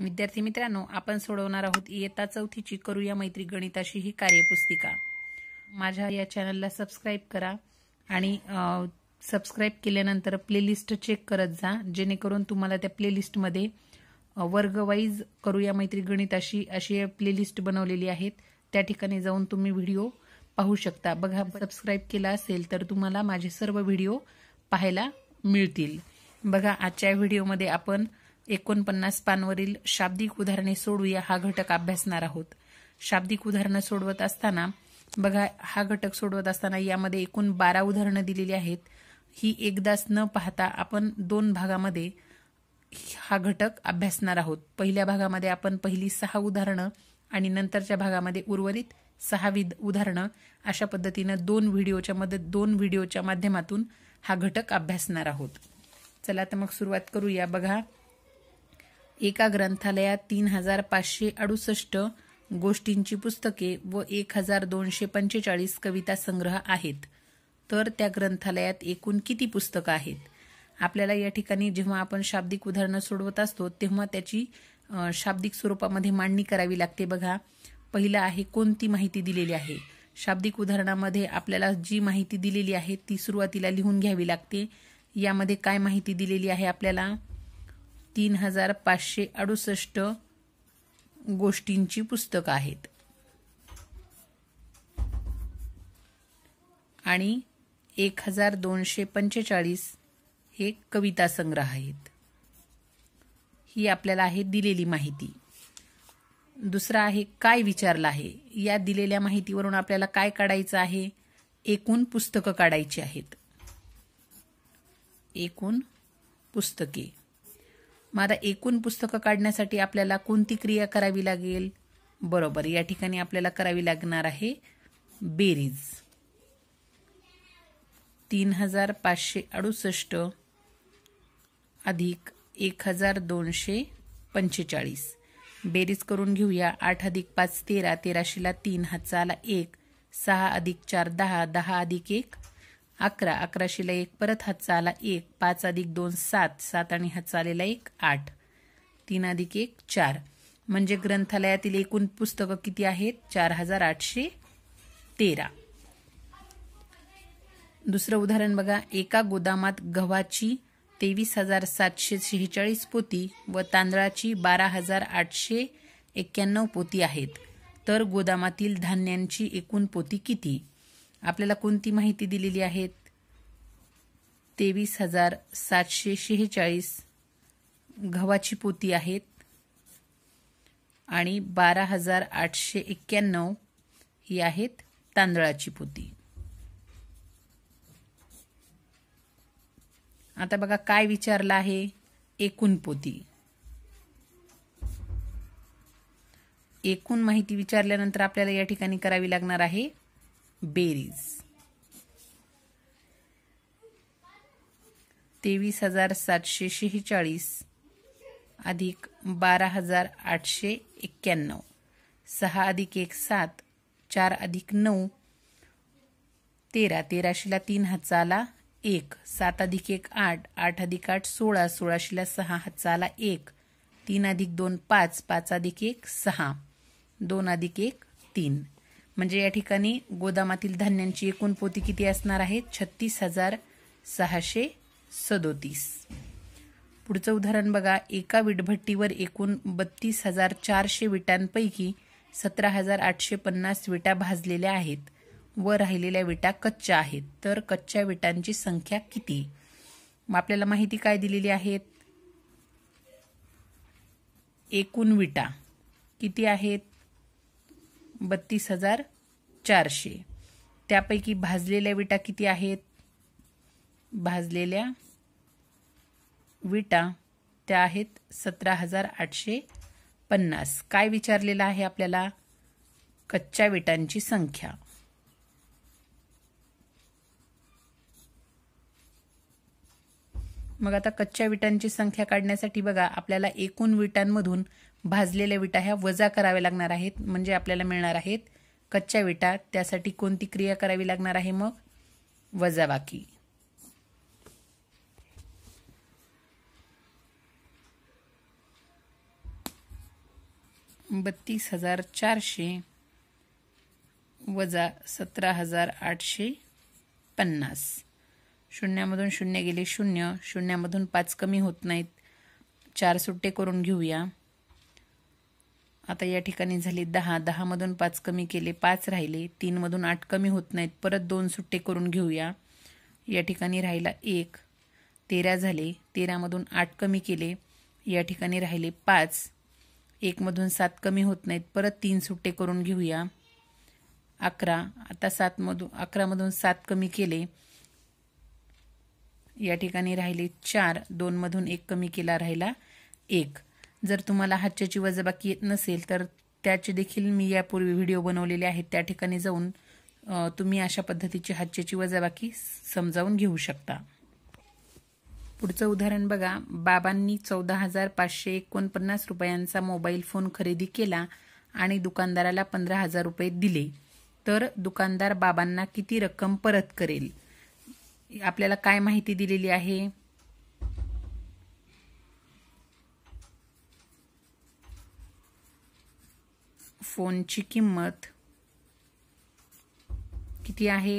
विद्यार्थी मित्रांनो आपण सोडवणार आहोत इयत्ता चौथीची करूया मैत्री गणिताशी ही कार्यपुस्तिका माझ्या या चॅनलला सबस्क्राईब करा आणि सबस्क्राईब केल्यानंतर प्लेलिस्ट चेक करत जा जेणेकरून तुम्हाला त्या प्लेलिस्टमध्ये वर्गवाईज करूया मैत्री गणिताशी अशी प्लेलिस्ट बनवलेली आहेत त्या ठिकाणी जाऊन तुम्ही व्हिडिओ पाहू शकता बघा सबस्क्राईब केला असेल तर तुम्हाला माझे सर्व व्हिडिओ पाहायला मिळतील बघा आजच्या व्हिडिओमध्ये आपण एकोणपन्नास पानवरील शाब्दिक उदाहरणे सोडूया हा घटक अभ्यासणार आहोत शाब्दिक उदाहरणं सोडवत असताना बघा हा घटक सोडवत असताना यामध्ये एकूण बारा उदाहरणं दिलेली आहेत ही एकदाच न पाहता आपण दोन भागामध्ये हा घटक अभ्यासणार आहोत पहिल्या भागामध्ये आपण पहिली सहा उदाहरणं आणि नंतरच्या भागामध्ये उर्वरित सहा विद उदाहरणं अशा पद्धतीनं दोन व्हिडिओच्या मदत दोन व्हिडिओच्या माध्यमातून हा घटक अभ्यासणार आहोत चला तर मग सुरुवात करूया बघा एका ग्रंथालयात तीन हजार पाचशे अडुसष्ट गोष्टींची पुस्तके व एक हजार दोनशे पंचेचाळीस कविता संग्रह आहेत तर त्या ग्रंथालयात एकूण किती पुस्तकं आहेत आपल्याला या ठिकाणी जेव्हा आपण शाब्दिक उदाहरणं सोडवत असतो तेव्हा त्याची शाब्दिक स्वरूपामध्ये मांडणी करावी लागते बघा पहिलं आहे कोणती माहिती दिलेली आहे शाब्दिक उदाहरणामध्ये आपल्याला जी माहिती दिलेली आहे ती सुरुवातीला लिहून घ्यावी लागते यामध्ये काय माहिती दिलेली आहे आपल्याला तीन हजार पाचशे अडुसष्ट गोष्टींची पुस्तकं आहेत आणि एक हजार दोनशे पंचेचाळीस हे कविता संग्रह आहेत ही आपल्याला आहे दिलेली माहिती दुसरा आहे काय विचारलं आहे या दिलेल्या माहितीवरून आपल्याला काय काढायचं आहे एकूण पुस्तकं काढायची आहेत एकूण पुस्तके मग आता एकूण पुस्तकं काढण्यासाठी आपल्याला कोणती क्रिया करावी लागेल बरोबर या ठिकाणी आपल्याला करावी लागणार आहे बेरीज तीन हजार पाचशे अडुसष्ट अधिक एक हजार दोनशे पंचेचाळीस बेरीज करून घेऊया आठ अधिक पाच तेरा तेराशेला तीन हातचाला एक सहा अधिक चार दहा दहा अधिक एक अकरा अकराशेला एक परत हातचा आला एक पाच अधिक दोन सात सात आणि हातचा आलेला एक आठ तीन अधिक एक चार म्हणजे ग्रंथालयातील एकूण पुस्तकं किती आहेत चार हजार आठशे तेरा दुसरं उदाहरण बघा एका गोदामात गव्हाची तेवीस हजार सातशे शेहेचाळीस पोती व तांदळाची बारा हजार आठशे एक्क्याण्णव पोती आहेत तर गोदामातील धान्यांची एकूण पोती किती आपल्याला कोणती माहिती दिलेली आहे तेवीस हजार सातशे शेहेचाळीस गव्हाची पोती आहेत आणि बारा हजार आठशे एक्क्याण्णव ही आहेत तांदळाची पोती आता बघा काय विचारलं आहे एकूण पोती एकूण माहिती विचारल्यानंतर आपल्याला या ठिकाणी करावी लागणार आहे बेरीज तेवीस हजार सातशे शेहेचाळीस अधिक बारा हजार आठशे एक्क्याण्णव सहा अधिक एक सात चार अधिक नऊ तेरा तेराशेला तीन हजाला एक सात अधिक एक आठ आठ अधिक आठ सोळा सोळाशेला सहा हजाला एक तीन अधिक दोन पाच पाच अधिक एक सहा दोन अधिक एक तीन म्हणजे या ठिकाणी गोदामातील धान्यांची एकूण पोती किती असणार आहे छत्तीस हजार सहाशे सदोतीस पुढचं उदाहरण बघा एका विटभट्टीवर एकूण बत्तीस हजार चारशे विटांपैकी सतरा हजार आठशे पन्नास विटा भाजलेल्या आहेत व राहिलेल्या विटा कच्च्या आहेत तर कच्च्या विटांची संख्या किती मग आपल्याला माहिती काय दिलेली आहेत एकूण विटा किती आहेत बत्तीस हजार चारशे त्यापैकी भाजलेल्या विटा किती आहेत भाजलेल्या विटा त्या आहेत सतरा हजार आठशे पन्नास काय विचारलेलं आहे आपल्याला कच्च्या विटांची संख्या मग आता कच्च्या विटांची संख्या काढण्यासाठी बघा आपल्याला एकूण विटांमधून भाजलेल्या विटा ह्या वजा कराव्या लागणार आहेत म्हणजे आपल्याला मिळणार आहेत कच्च्या विटा त्यासाठी कोणती क्रिया करावी लागणार आहे मग बाकी बत्तीस हजार चारशे वजा सतरा हजार आठशे पन्नास शून्यामधून शून्य गेले शून्य शून्यामधून पाच कमी होत नाहीत चार सुट्टे करून घेऊया आता या ठिकाणी झाले दहा दहामधून पाच कमी केले पाच राहिले तीनमधून आठ कमी होत नाहीत परत दोन सुट्टे करून घेऊया या ठिकाणी राहिला एक तेरा झाले तेरामधून आठ कमी केले या ठिकाणी राहिले पाच एकमधून सात कमी होत नाहीत परत तीन सुट्टे करून घेऊया अकरा आता सातमधून अकरामधून सात कमी केले या ठिकाणी राहिले चार दोनमधून एक कमी केला राहिला एक जर तुम्हाला हातच्याची वजाबाकी येत नसेल तर त्याचे देखील मी यापूर्वी व्हिडिओ बनवलेले आहेत त्या ठिकाणी जाऊन तुम्ही अशा पद्धतीची हातच्याची वजाबाकी समजावून घेऊ शकता पुढचं उदाहरण बघा बाबांनी चौदा हजार पाचशे एकोणपन्नास रुपयांचा मोबाईल फोन खरेदी केला आणि दुकानदाराला पंधरा हजार रुपये दिले तर दुकानदार बाबांना किती रक्कम परत करेल आपल्याला काय माहिती दिलेली आहे फोनची किंमत किती आहे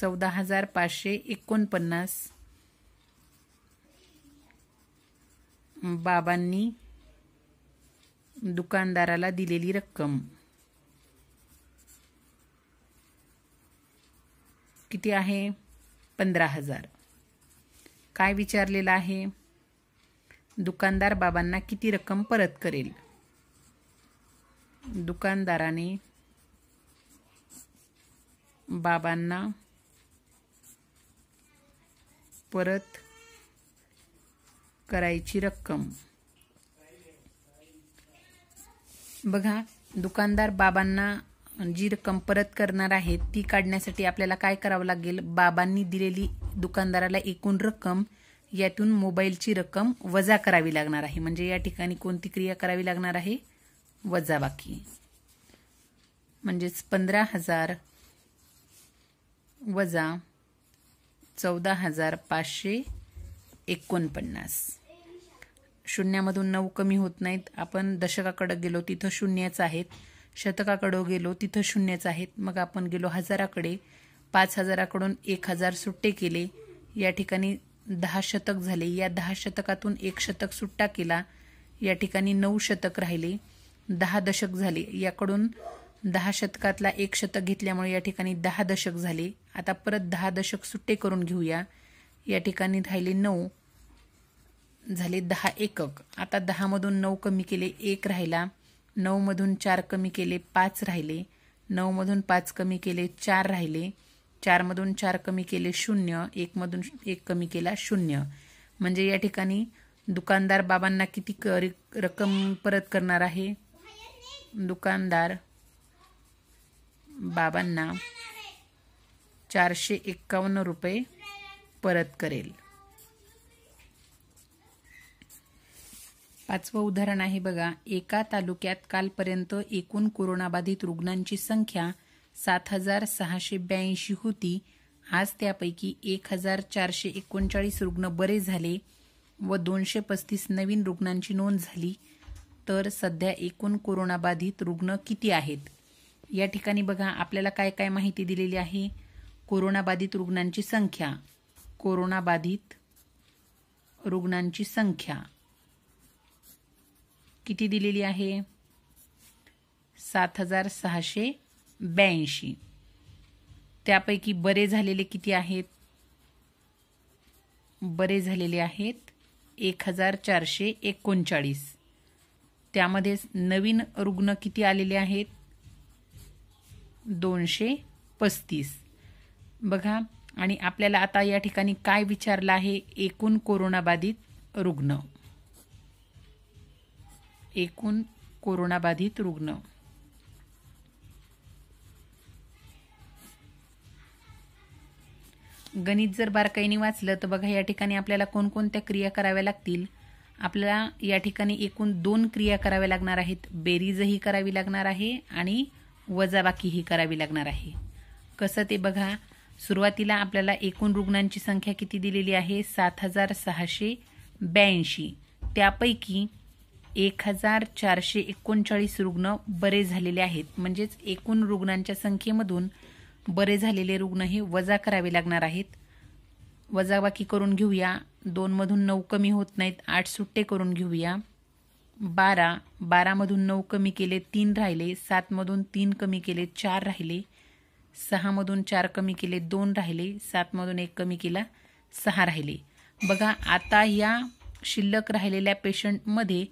चौदा हजार पाचशे एकोणपन्नास बाबांनी दुकानदाराला दिलेली रक्कम किती आहे पंधरा हजार काय विचारलेलं आहे दुकानदार बाबांना किती रक्कम परत करेल दुकानदाराने बाबांना परत करायची रक्कम बघा दुकानदार बाबांना जी रक्कम परत करणार आहे ती काढण्यासाठी आपल्याला काय करावं लागेल बाबांनी दिलेली दुकानदाराला एकूण रक्कम यातून मोबाईलची रक्कम वजा करावी लागणार आहे म्हणजे या ठिकाणी कोणती क्रिया करावी लागणार आहे बाकी म्हणजेच पंधरा हजार वजा चौदा हजार पाचशे एकोणपन्नास शून्यामधून नऊ कमी होत नाहीत आपण दशकाकडं गेलो तिथं शून्यच आहेत शतकाकडं गेलो तिथं शून्यच आहेत मग आपण गेलो हजाराकडे पाच हजाराकडून एक हजार सुट्टे केले या ठिकाणी दहा शतक झाले या दहा शतकातून एक शतक सुट्टा केला या ठिकाणी नऊ शतक राहिले दहा दशक झाले याकडून दहा शतकातला एक शतक घेतल्यामुळे या ठिकाणी दहा दशक झाले आता परत दहा दशक सुट्टे करून घेऊया या ठिकाणी राहिले नऊ झाले दहा एकक आता दहामधून नऊ कमी केले एक राहिला नऊमधून चार कमी केले पाच राहिले नऊमधून पाच कमी केले चार राहिले चारमधून चार कमी केले शून्य एकमधून एक कमी केला शून्य म्हणजे या ठिकाणी दुकानदार बाबांना किती क रक्कम परत करणार आहे दुकानदार बाबांना चारशे एक्कावन्न रुपये परत करेल पाचवं उदाहरण आहे बघा एका तालुक्यात कालपर्यंत एकूण कोरोनाबाधित रुग्णांची संख्या सात हजार सहाशे ब्याऐंशी होती आज त्यापैकी एक हजार चारशे एकोणचाळीस रुग्ण बरे झाले व दोनशे पस्तीस नवीन रुग्णांची नोंद झाली तर सध्या एकूण कोरोनाबाधित रुग्ण किती आहेत या ठिकाणी बघा आपल्याला काय काय माहिती दिलेली आहे कोरोनाबाधित रुग्णांची संख्या कोरोनाबाधित रुग्णांची संख्या किती दिलेली आहे सात हजार सहाशे ब्याऐंशी त्यापैकी बरे झालेले किती आहेत बरे झालेले आहेत एक हजार चारशे एकोणचाळीस त्यामध्ये नवीन रुग्ण किती आलेले आहेत दोनशे पस्तीस बघा आणि आपल्याला आता या ठिकाणी काय विचारलं आहे एकूण कोरोनाबाधित रुग्ण एकूण कोरोनाबाधित रुग्ण गणित जर बारकाईने वाचलं तर बघा या ठिकाणी आपल्याला कोणकोणत्या क्रिया कराव्या लागतील आपल्याला या ठिकाणी एकूण दोन क्रिया कराव्या लागणार आहेत बेरीजही करावी लागणार आहे आणि वजाबाकीही करावी लागणार आहे कसं ते बघा सुरुवातीला आपल्याला एकूण रुग्णांची संख्या किती दिलेली आहे सात हजार सहाशे ब्याऐंशी त्यापैकी एक हजार चारशे एकोणचाळीस रुग्ण बरे झालेले आहेत म्हणजेच एकूण रुग्णांच्या संख्येमधून बरे झालेले रुग्ण हे वजा करावे लागणार आहेत वजाबाकी करून घेऊया दोनमधून नऊ कमी होत नाहीत आठ सुट्टे करून घेऊया बारा बारामधून नऊ कमी केले तीन राहिले सातमधून तीन कमी केले चार राहिले सहामधून चार कमी केले दोन राहिले सातमधून एक कमी केला सहा राहिले बघा आता या शिल्लक राहिलेल्या पेशंटमध्ये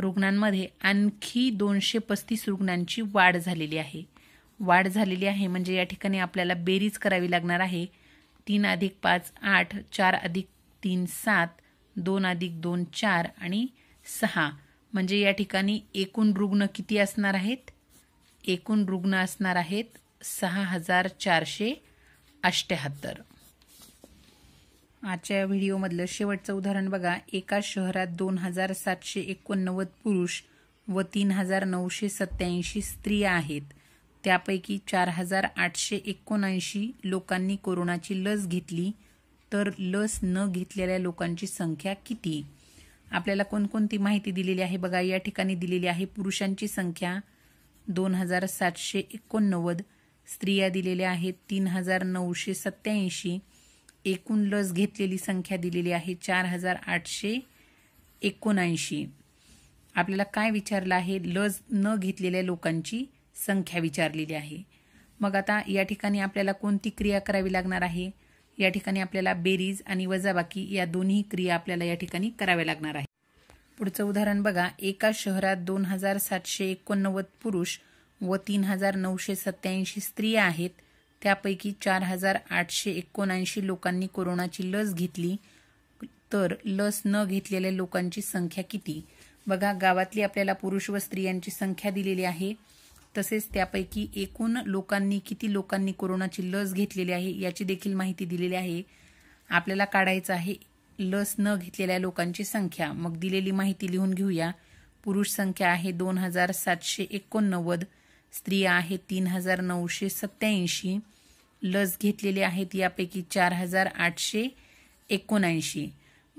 रुग्णांमध्ये आणखी दोनशे पस्तीस रुग्णांची वाढ झालेली आहे वाढ झालेली आहे म्हणजे या ठिकाणी आपल्याला बेरीज करावी लागणार आहे तीन अधिक पाच आठ चार अधिक तीन सात दोन अधिक दोन चार आणि सहा म्हणजे या ठिकाणी एकूण रुग्ण किती असणार आहेत एकूण रुग्ण असणार आहेत सहा हजार चारशे अष्ट्याहत्तर आजच्या व्हिडिओमधलं शेवटचं उदाहरण बघा एका शहरात दोन हजार सातशे एकोणनव्वद पुरुष व तीन हजार नऊशे सत्याऐंशी स्त्रिया आहेत त्यापैकी चार हजार आठशे एकोणऐंशी लोकांनी कोरोनाची लस घेतली तर लस न घेतलेल्या लोकांची संख्या किती आपल्याला कोणकोणती माहिती दिलेली आहे बघा या ठिकाणी दिलेली आहे पुरुषांची संख्या दोन हजार सातशे एकोणनव्वद स्त्रिया दिलेल्या आहेत तीन हजार नऊशे सत्याऐंशी एकूण लस घेतलेली संख्या दिलेली आहे चार हजार आठशे एकोणऐंशी आपल्याला काय विचारलं आहे लस न घेतलेल्या लोकांची संख्या विचारलेली आहे मग आता या ठिकाणी आपल्याला कोणती क्रिया करावी लागणार आहे या ठिकाणी आपल्याला बेरीज आणि वजाबाकी या दोन्ही क्रिया आपल्याला या ठिकाणी कराव्या लागणार आहे पुढचं उदाहरण बघा एका शहरात दोन हजार सातशे एकोणनव्वद पुरुष व तीन हजार नऊशे सत्याऐंशी स्त्रिया आहेत त्यापैकी चार हजार आठशे एकोणऐंशी लोकांनी कोरोनाची लस घेतली तर लस न घेतलेल्या लोकांची संख्या किती बघा गावातली आपल्याला पुरुष व स्त्रियांची संख्या दिलेली आहे तसेच त्यापैकी एकूण लोकांनी किती लोकांनी कोरोनाची लस घेतलेली आहे याची देखील माहिती दिलेली आहे आपल्याला काढायचं आहे लस न घेतलेल्या लोकांची संख्या मग दिलेली माहिती लिहून घेऊया पुरुष संख्या आहे दोन हजार सातशे एकोणनव्वद स्त्रिया आहे तीन हजार नऊशे सत्याऐंशी लस घेतलेले आहेत यापैकी चार हजार आठशे एकोणऐंशी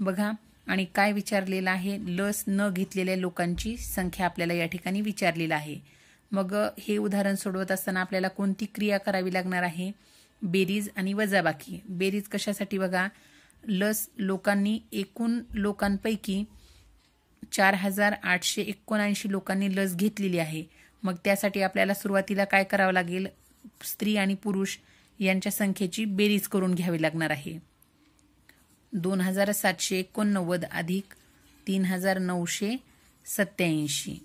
बघा आणि काय विचारलेलं आहे लस न घेतलेल्या लोकांची संख्या आपल्याला या ठिकाणी विचारलेली आहे मग हे उदाहरण सोडवत असताना आपल्याला कोणती क्रिया करावी लागणार आहे बेरीज आणि वजाबाकी बेरीज कशासाठी बघा लस लोकांनी एकूण लोकांपैकी चार हजार आठशे एकोणऐंशी लोकांनी लस घेतलेली आहे मग त्यासाठी आपल्याला सुरुवातीला काय करावं लागेल स्त्री आणि पुरुष यांच्या संख्येची बेरीज करून घ्यावी लागणार आहे दोन हजार सातशे एकोणनव्वद अधिक तीन हजार नऊशे सत्याऐंशी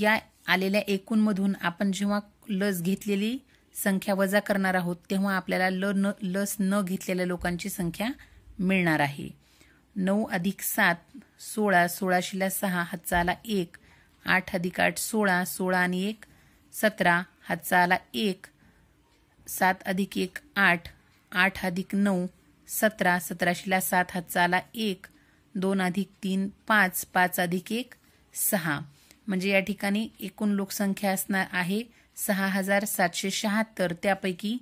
या आलेल्या एकूणमधून आपण जेव्हा लस घेतलेली संख्या वजा करणार आहोत तेव्हा आपल्याला ल न लस न घेतलेल्या लोकांची संख्या मिळणार आहे नऊ अधिक सात सोळा सोळाशेला सहा हातचा आला एक आठ अधिक आठ सोळा सोळा आणि एक सतरा हातचा आला एक सात अधिक एक आठ आठ अधिक नऊ सतरा सतराशेला सात हातचा आला एक दोन अधिक तीन पाच पाच अधिक एक सहा म्हणजे या ठिकाणी एकूण लोकसंख्या असणार आहे सहा हजार सातशे शहात्तर त्यापैकी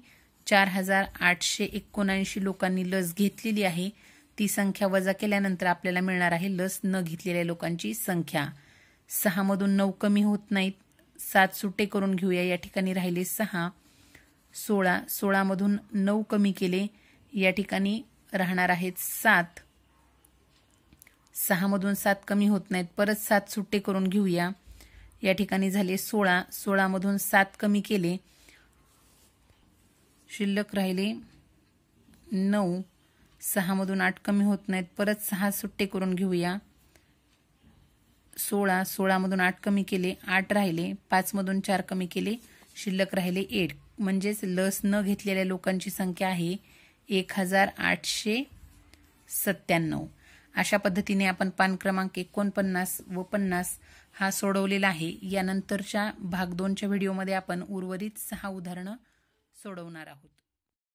चार हजार आठशे एकोणऐंशी लोकांनी लस घेतलेली आहे ती संख्या वजा केल्यानंतर आपल्याला मिळणार आहे लस न घेतलेल्या लोकांची संख्या सहामधून नऊ कमी होत नाहीत सात सुटे करून घेऊया या ठिकाणी राहिले सहा सोळा सोळामधून नऊ कमी केले या ठिकाणी राहणार आहेत सात सहामधून सात कमी होत नाहीत परत सात सुट्टे करून घेऊया या ठिकाणी झाले सोळा सोळामधून सात कमी केले शिल्लक राहिले नऊ सहामधून आठ कमी होत नाहीत परत सहा सुट्टे करून घेऊया सोळा सोळामधून आठ कमी केले आठ राहिले पाचमधून चार कमी केले शिल्लक राहिले एट म्हणजेच लस न घेतलेल्या लोकांची संख्या आहे एक हजार आठशे सत्त्याण्णव अशा पद्धतीने आपण पान क्रमांक एकोणपन्नास व पन्नास हा सोडवलेला आहे यानंतरच्या भाग दोनच्या व्हिडिओमध्ये आपण उर्वरित सहा उदाहरणं सोडवणार आहोत